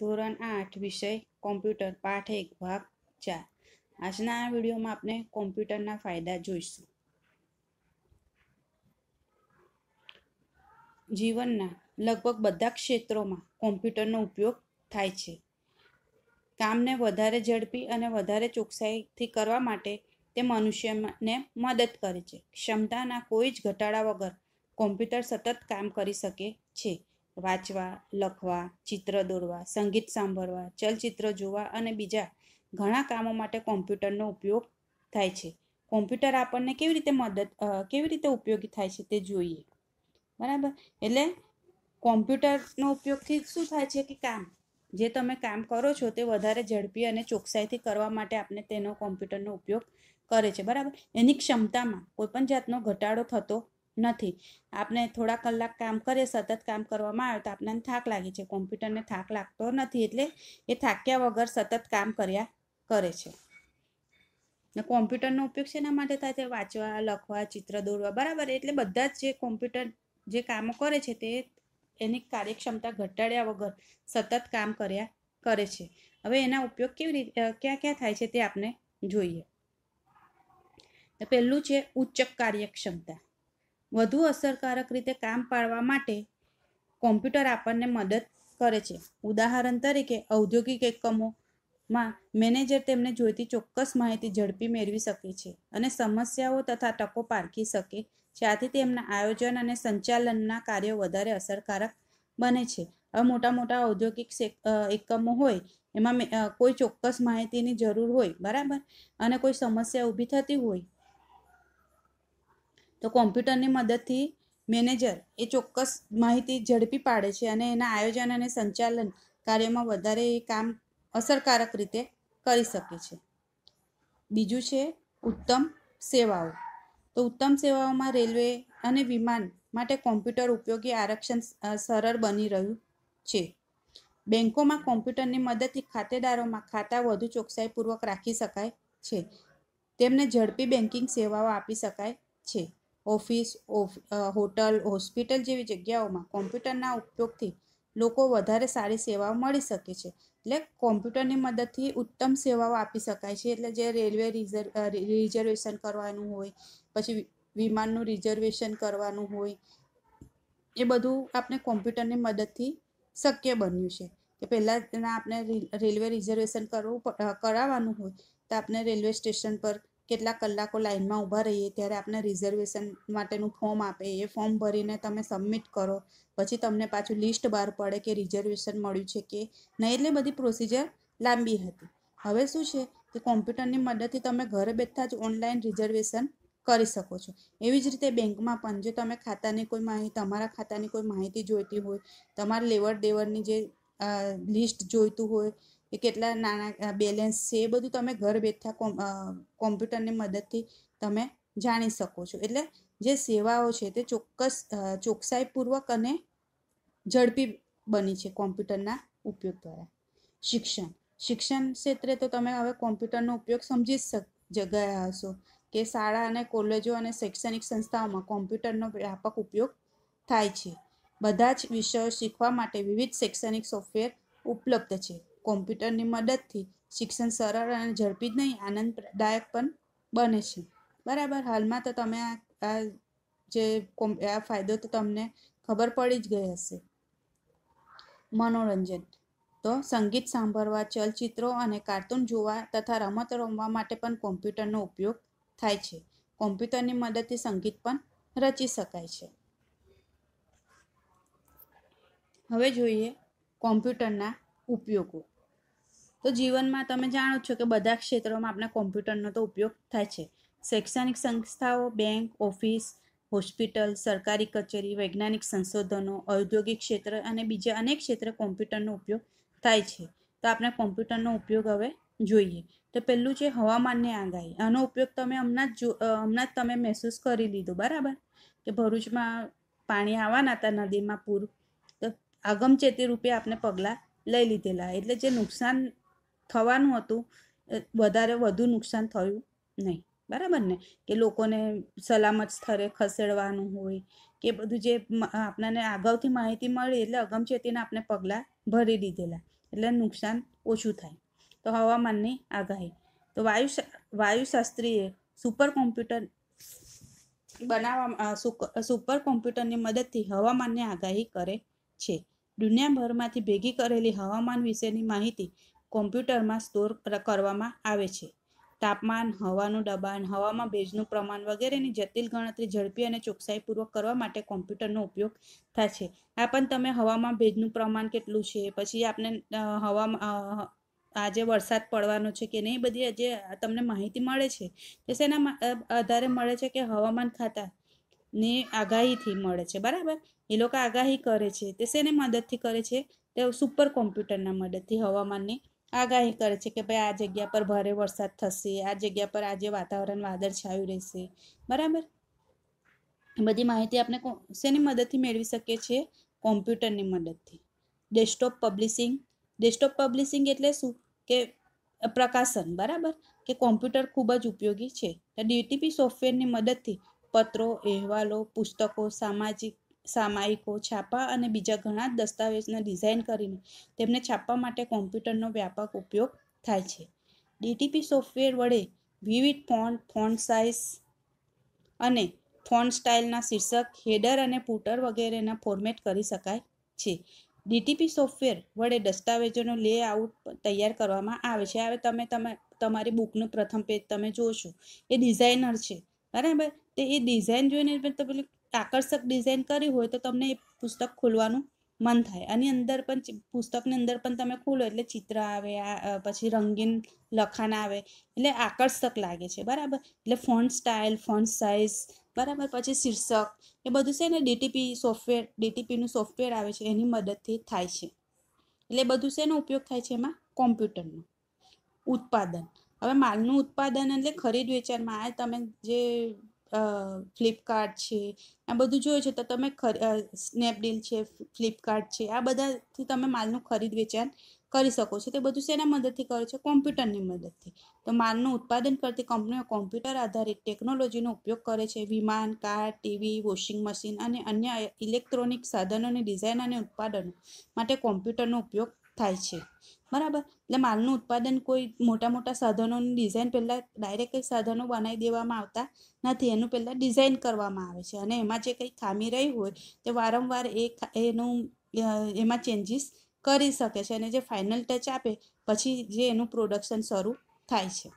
ધોરણ આઠ વિષય કોમ્પ્યુટર પાઠ એક ભાગ ચાર આજના આ વિડીયોમાં આપણે કોમ્પ્યુટરના ફાયદા જોઈશું જીવનના લગભગ બધા ક્ષેત્રોમાં કોમ્પ્યુટરનો ઉપયોગ થાય છે કામને વધારે ઝડપી અને વધારે ચોકસાઈથી કરવા માટે તે મનુષ્યને મદદ કરે છે ક્ષમતાના કોઈ જ ઘટાડા વગર કોમ્પ્યુટર સતત કામ કરી શકે છે વાંચવા લખવા ચિત્ર દોરવા સંગીત સાંભળવા ચલચિત્ર જોવા અને બીજા ઘણા કામો માટે કોમ્પ્યુટરનો ઉપયોગ થાય છે કોમ્પ્યુટર આપણને કેવી રીતે મદદ કેવી રીતે ઉપયોગી થાય છે તે જોઈએ બરાબર એટલે કોમ્પ્યુટરનો ઉપયોગથી શું થાય છે કે કામ જે તમે કામ કરો છો તે વધારે ઝડપી અને ચોકસાઈથી કરવા માટે આપણે તેનો કોમ્પ્યુટરનો ઉપયોગ કરે છે બરાબર એની ક્ષમતામાં કોઈપણ જાતનો ઘટાડો થતો નથી આપણે થોડા કલાક કામ કરીએ સતત કામ કરવામાં આવે તો આપણને થાક લાગે છે કોમ્પ્યુટરને થાક લાગતો નથી એટલે એ થાક્યા વગર સતત કામ કર્યા કરે છે ને કોમ્પ્યુટરનો ઉપયોગ શેના માટે થાય છે વાંચવા લખવા ચિત્ર દોરવા બરાબર એટલે બધા જ જે કોમ્પ્યુટર જે કામો કરે છે તે એની કાર્યક્ષમતા ઘટાડ્યા વગર સતત કામ કર્યા કરે છે હવે એના ઉપયોગ કેવી રીતે ક્યાં ક્યાં થાય છે તે આપણે જોઈએ પહેલું છે ઉચ્ચ કાર્યક્ષમતા વધુ અસરકારક રીતે કામ પાડવા માટે કોમ્પ્યુટર આપણને મદદ કરે છે ઉદાહરણ તરીકે ઔદ્યોગિક એકમોમાં મેનેજર તેમને જોઈતી ચોક્કસ માહિતી ઝડપી મેળવી શકે છે અને સમસ્યાઓ તથા તકો પારખી શકે જ્યાંથી તેમના આયોજન અને સંચાલનના કાર્યો વધારે અસરકારક બને છે હવે મોટા મોટા ઔદ્યોગિક એકમો હોય એમાં કોઈ ચોક્કસ માહિતીની જરૂર હોય બરાબર અને કોઈ સમસ્યા ઊભી થતી હોય તો કોમ્પ્યુટરની મદદથી મેનેજર એ ચોક્કસ માહિતી ઝડપી પાડે છે અને એના આયોજન અને સંચાલન કાર્યમાં વધારે એ કામ અસરકારક રીતે કરી શકે છે બીજું છે ઉત્તમ સેવાઓ તો ઉત્તમ સેવાઓમાં રેલવે અને વિમાન માટે કોમ્પ્યુટર ઉપયોગી આરક્ષણ સરળ બની રહ્યું છે બેન્કોમાં કોમ્પ્યુટરની મદદથી ખાતેદારોમાં ખાતા વધુ ચોકસાઈપૂર્વક રાખી શકાય છે તેમને ઝડપી બેન્કિંગ સેવાઓ આપી શકાય છે ઓફિસ ઓફ હોટલ હોસ્પિટલ જેવી જગ્યાઓમાં કોમ્પ્યુટરના ઉપયોગથી લોકો વધારે સારી સેવાઓ મળી શકે છે એટલે કોમ્પ્યુટરની મદદથી ઉત્તમ સેવાઓ આપી શકાય છે એટલે જે રેલવે રિઝર્વેશન કરવાનું હોય પછી વિમાનનું રિઝર્વેશન કરવાનું હોય એ બધું આપણે કોમ્પ્યુટરની મદદથી શક્ય બન્યું છે કે પહેલાં આપણે રેલવે રિઝર્વેશન કરવું કરાવવાનું હોય તો આપણે રેલવે સ્ટેશન પર કેટલા કલાકો લાઇનમાં ઊભા રહીએ ત્યારે આપણે રિઝર્વેશન માટેનું ફોર્મ આપે એ ફોર્મ ભરીને તમે સબમિટ કરો પછી તમને પાછું લિસ્ટ બહાર પડે કે રિઝર્વેશન મળ્યું છે કે નહીં એટલે બધી પ્રોસિજર લાંબી હતી હવે શું છે કે કોમ્પ્યુટરની મદદથી તમે ઘરે બેઠા જ ઓનલાઈન રિઝર્વેશન કરી શકો છો એવી જ રીતે બેંકમાં પણ જો તમે ખાતાની કોઈ માહિતી તમારા ખાતાની કોઈ માહિતી જોઈતી હોય તમારા લેવડ દેવડની જે લિસ્ટ જોઈતું હોય કે કેટલા નાના બેલેન્સ છે એ બધું તમે ઘર બેઠા કોમ્પ્યુટરની મદદથી તમે જાણી શકો છો એટલે જે સેવાઓ છે તે ચોક્કસ ચોકસાઈપૂર્વક અને ઝડપી બની છે કોમ્પ્યુટરના ઉપયોગ દ્વારા શિક્ષણ શિક્ષણ ક્ષેત્રે તો તમે હવે કોમ્પ્યુટરનો ઉપયોગ સમજી શક ગયા હશો કે શાળા અને કોલેજો અને શૈક્ષણિક સંસ્થાઓમાં કોમ્પ્યુટરનો વ્યાપક ઉપયોગ થાય છે બધા જ વિષયો શીખવા માટે વિવિધ શૈક્ષણિક સોફ્ટવેર ઉપલબ્ધ છે કોમ્પ્યુટરની મદદથી શિક્ષણ સરળ અને ઝડપી જ નહીં આનંદદાયક પણ બને છે બરાબર હાલમાં તો તમે આ જે આ ફાયદો તો તમને ખબર પડી જ ગઈ હશે મનોરંજન તો સંગીત સાંભળવા ચલચિત્રો અને કાર્ટૂન જોવા તથા રમતો રમવા માટે પણ કોમ્પ્યુટરનો ઉપયોગ થાય છે કોમ્પ્યુટરની મદદથી સંગીત પણ રચી શકાય છે હવે જોઈએ કોમ્પ્યુટરના ઉપયોગો તો જીવનમાં તમે જાણો છો કે બધા ક્ષેત્રોમાં આપણે કોમ્પ્યુટરનો તો ઉપયોગ થાય છે શૈક્ષણિક સંસ્થાઓ બેંક ઓફિસ હોસ્પિટલ સરકારી કચેરી વૈજ્ઞાનિક સંશોધનો ઔદ્યોગિક ક્ષેત્ર અને બીજા અનેક ક્ષેત્રે કોમ્પ્યુટરનો ઉપયોગ થાય છે તો આપણે કોમ્પ્યુટરનો ઉપયોગ હવે જોઈએ તો પહેલું છે હવામાનની આગાહી આનો ઉપયોગ તમે હમણાં જ હમણાં જ તમે મહેસૂસ કરી લીધો બરાબર કે ભરૂચમાં પાણી આવવાના હતા નદીમાં પૂર તો આગમચેતી રૂપે આપણે પગલાં લઈ લીધેલા એટલે જે નુકસાન થવાનું હતું વધારે વધુ નુકસાન થયું નહીં બરાબર ને કે લોકોને સલામત સ્થળે ખસેડવાનું હોય કે બધું જે આપણને અગાઉથી માહિતી મળી એટલે અગમચેતીને આપણે પગલાં ભરી દીધેલા એટલે નુકસાન ઓછું થાય તો હવામાનની આગાહી તો વાયુ વાયુશાસ્ત્રીએ સુપર કોમ્પ્યુટર બનાવવા સુપર કોમ્પ્યુટરની મદદથી હવામાનની આગાહી કરે છે દુનિયાભરમાંથી ભેગી કરેલી હવામાન વિશેની માહિતી કોમ્પ્યુટરમાં સ્ટોર કરવામાં આવે છે તાપમાન હવાનું દબાણ હવામાં ભેજનું પ્રમાણ વગેરેની જટિલ ગણતરી ઝડપી અને ચોકસાઈપૂર્વક કરવા માટે કોમ્પ્યુટરનો ઉપયોગ થાય છે આ પણ તમે હવામાં ભેજનું પ્રમાણ કેટલું છે પછી આપણે હવામાં આજે વરસાદ પડવાનો છે કે નહીં બધી જે તમને માહિતી મળે છે તે શેના આધારે મળે છે કે હવામાન ખાતા ની આગાહીથી મળે છે બરાબર એ લોકો આગાહી કરે છે તે શેને મદદથી કરે છે તે સુપર કોમ્પ્યુટરના મદદથી હવામાનની આગાહી કરે છે કે ભાઈ આ જગ્યા પર ભારે વરસાદ થશે આ જગ્યા પર આજે વાતાવરણ વાદળછાયું રહેશે બરાબર બધી માહિતી આપણે શેની મદદથી મેળવી શકીએ છીએ કોમ્પ્યુટરની મદદથી ડેસ્કટોપ પબ્લિશિંગ ડેસ્કટોપ પબ્લિશિંગ એટલે શું કે પ્રકાશન બરાબર કે કોમ્પ્યુટર ખૂબ જ ઉપયોગી છે ડીટીપી સોફ્ટવેરની મદદથી પત્રો અહેવાલો પુસ્તકો સામાજિક સામાયિકો છાપા અને બીજા ઘણા દસ્તાવેજને ડિઝાઇન કરીને તેમને છાપવા માટે કોમ્પ્યુટરનો વ્યાપક ઉપયોગ થાય છે ડીટીપી સોફ્ટવેર વડે વિવિધ ફોન્ટ ફોન્ટ સાઇઝ અને ફોન્ટ સ્ટાઇલના શીર્ષક હેડર અને પુટર વગેરેના ફોર્મેટ કરી શકાય છે ડીટીપી સોફ્ટવેર વડે દસ્તાવેજોનો લેઆઉટ તૈયાર કરવામાં આવે છે હવે તમે તમે તમારી બુકનું પ્રથમ પેજ તમે જોશો એ ડિઝાઇનર છે બરાબર તે એ ડિઝાઇન જોઈને તમે આકર્ષક ડિઝાઇન કરી હોય તો તમને એ પુસ્તક ખોલવાનું મન થાય આની અંદર પણ પુસ્તકની અંદર પણ તમે ખોલો એટલે ચિત્ર આવે આ પછી રંગીન લખાણ આવે એટલે આકર્ષક લાગે છે બરાબર એટલે ફોન્ટ સ્ટાઇલ ફોન્ટ સાઇઝ બરાબર પછી શીર્ષક એ બધું છે ને ડીટીપી સોફ્ટવેર ડીટીપીનું સોફ્ટવેર આવે છે એની મદદથી થાય છે એટલે બધું શેનો ઉપયોગ થાય છે એમાં કોમ્પ્યુટરનો ઉત્પાદન હવે માલનું ઉત્પાદન એટલે ખરીદ વેચાણમાં આ તમે જે ફ્લિપકાર્ટ છે આ બધું જોયું છે તો તમે સ્નેપડીલ છે ફ્લિપકાર્ટ છે આ બધાથી તમે માલનું ખરીદ વેચાણ કરી શકો છો તે બધું શેના મદદથી કરો છો કોમ્પ્યુટરની મદદથી તો માલનું ઉત્પાદન કરતી કંપનીઓ કોમ્પ્યુટર આધારિત ટેકનોલોજીનો ઉપયોગ કરે છે વિમાન કાર ટીવી વોશિંગ મશીન અને અન્ય ઇલેક્ટ્રોનિક સાધનોની ડિઝાઇન અને ઉત્પાદનો માટે કોમ્પ્યુટરનો ઉપયોગ થાય છે બરાબર એટલે માલનું ઉત્પાદન કોઈ મોટા મોટા સાધનોની ડિઝાઇન પહેલાં ડાયરેક્ટ સાધનો બનાવી દેવામાં આવતા નથી એનું પહેલાં ડિઝાઇન કરવામાં આવે છે અને એમાં જે કંઈ ખામી રહી હોય તે વારંવાર એ એનું એમાં ચેન્જીસ કરી શકે છે અને જે ફાઇનલ ટચ આપે પછી જે એનું પ્રોડક્શન શરૂ થાય છે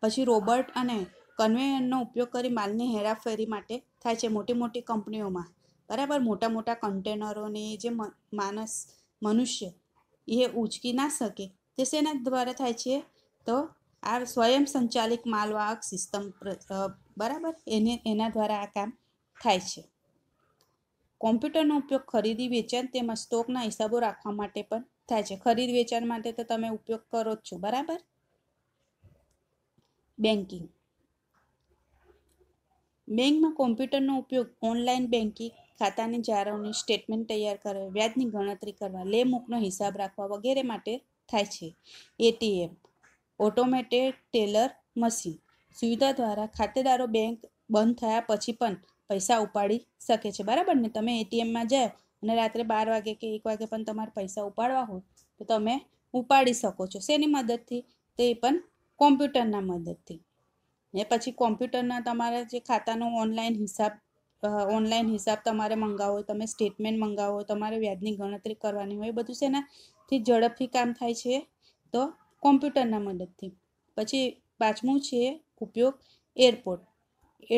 પછી રોબર્ટ અને કન્વેયરનો ઉપયોગ કરી માલની હેરાફેરી માટે થાય છે મોટી મોટી કંપનીઓમાં બરાબર મોટા મોટા કન્ટેનરોને જે માણસ મનુષ્ય એ ઉચકી ના શકે તે શેના દ્વારા થાય છે તો આ સ્વયં સંચાલિત માલવાહક સિસ્ટમ બરાબર એને એના દ્વારા આ કામ થાય છે કોમ્પ્યુટરનો ઉપયોગ ખરીદી વેચાણ તેમજ સ્ટોકના હિસાબો રાખવા માટે પણ થાય છે ખરીદ વેચાણ માટે તો તમે ઉપયોગ કરો જ છો બરાબર બેન્કિંગ બેંકમાં કોમ્પ્યુટરનો ઉપયોગ ઓનલાઈન બેન્કિંગ ખાતાની જાળવણી સ્ટેટમેન્ટ તૈયાર કરવા વ્યાજની ગણતરી કરવા લે મૂકનો હિસાબ રાખવા વગેરે માટે થાય છે એટીએમ ઓટોમેટેડ ટેલર મશીન સુવિધા દ્વારા ખાતેદારો બેંક બંધ થયા પછી પણ પૈસા ઉપાડી શકે છે બરાબર ને તમે એટીએમમાં જાય અને રાત્રે બાર વાગે કે એક વાગે પણ તમારે પૈસા ઉપાડવા હોય તો તમે ઉપાડી શકો છો શેની મદદથી તે પણ કોમ્પ્યુટરના મદદથી ને પછી કોમ્પ્યુટરના તમારા જે ખાતાનો ઓનલાઈન હિસાબ ઓનલાઈન હિસાબ તમારે મંગાવો તમે સ્ટેટમેન્ટ મંગાવો તમારે વ્યાજની ગણતરી કરવાની હોય બધું શેનાથી ઝડપથી કામ થાય છે તો કોમ્પ્યુટરના મદદથી પછી પાંચમું છે ઉપયોગ એરપોર્ટ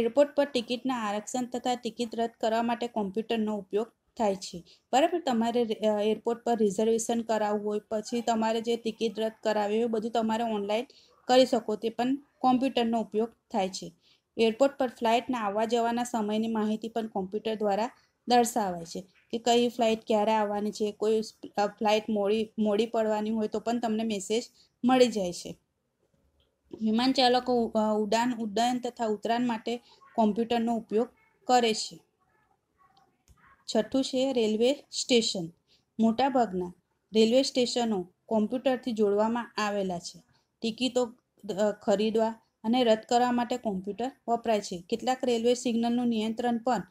એરપોર્ટ પર ટિકિટના આરક્ષણ તથા ટિકિટ રદ કરવા માટે કોમ્પ્યુટરનો ઉપયોગ થાય છે બરાબર તમારે એરપોર્ટ પર રિઝર્વેશન કરાવવું હોય પછી તમારે જે ટિકિટ રદ કરાવી હોય બધું તમારે ઓનલાઈન કરી શકો તે પણ કોમ્પ્યુટરનો ઉપયોગ થાય છે એરપોર્ટ પર ફ્લાઇટના આવવા જવાના સમયની માહિતી પણ કોમ્પ્યુટર દ્વારા દર્શાવાય છે કે કઈ ફ્લાઇટ ક્યારે આવવાની છે કોઈ ફ્લાઇટ મોડી મોડી પડવાની હોય તો પણ તમને મેસેજ મળી જાય છે વિમાન ચાલકો ઉડાન ઉડ્ડયન તથા ઉતરાણ માટે કોમ્પ્યુટરનો ઉપયોગ કરે છે છઠ્ઠું છે રેલવે સ્ટેશન મોટાભાગના રેલવે સ્ટેશનો કોમ્પ્યુટરથી જોડવામાં આવેલા છે ટિકિટો ખરીદવા અને રદ કરવા માટે કોમ્પ્યુટર વપરાય છે કેટલાક રેલવે સિગ્નલનું નિયંત્રણ પણ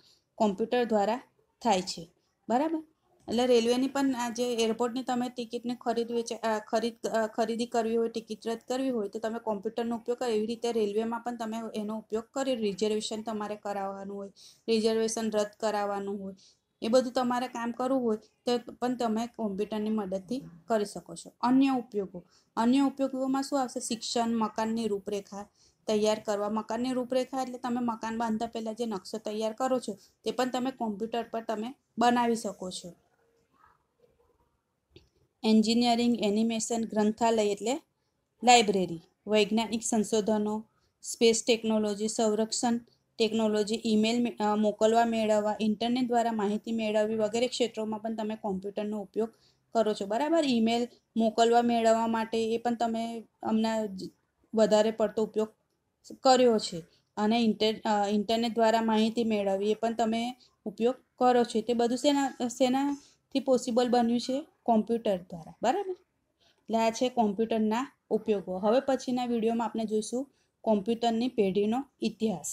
કોમ્પ્યુટર દ્વારા થાય છે બરાબર એટલે રેલવેની પણ આ જે એરપોર્ટની તમે ટિકિટને ખરીદ છે ખરીદ ખરીદી કરવી હોય ટિકિટ રદ કરવી હોય તો તમે કોમ્પ્યુટરનો ઉપયોગ કરો એવી રીતે રેલવેમાં પણ તમે એનો ઉપયોગ કરી રિઝર્વેશન તમારે કરાવવાનું હોય રિઝર્વેશન રદ કરાવવાનું હોય એ બધું તમારે કામ કરવું હોય તો પણ તમે કોમ્પ્યુટરની મદદથી કરી શકો છો અન્ય ઉપયોગો અન્ય ઉપયોગોમાં શું આવશે શિક્ષણ મકાનની રૂપરેખા તૈયાર કરવા મકાનની રૂપરેખા એટલે તમે મકાન બાંધતા પહેલાં જે નકશો તૈયાર કરો છો તે પણ તમે કોમ્પ્યુટર પર તમે બનાવી શકો છો એન્જિનિયરિંગ એનિમેશન ગ્રંથાલય એટલે લાઇબ્રેરી વૈજ્ઞાનિક સંશોધનો સ્પેસ ટેકનોલોજી સંરક્ષણ ટેકનોલોજી ઈમેલ મોકલવા મેળવવા ઇન્ટરનેટ દ્વારા માહિતી મેળવવી વગેરે ક્ષેત્રોમાં પણ તમે કોમ્પ્યુટરનો ઉપયોગ કરો છો બરાબર ઈમેલ મોકલવા મેળવવા માટે એ પણ તમે હમણાં વધારે પડતો ઉપયોગ કર્યો છે અને ઇન્ટર ઇન્ટરનેટ દ્વારા માહિતી મેળવવી એ પણ તમે ઉપયોગ કરો છો તે બધું શેના શેનાથી પોસિબલ બન્યું છે કોમ્પ્યુટર દ્વારા બરાબર એટલે આ છે કોમ્પ્યુટરના ઉપયોગો હવે પછીના વિડીયોમાં આપણે જોઈશું કોમ્પ્યુટરની પેઢીનો ઇતિહાસ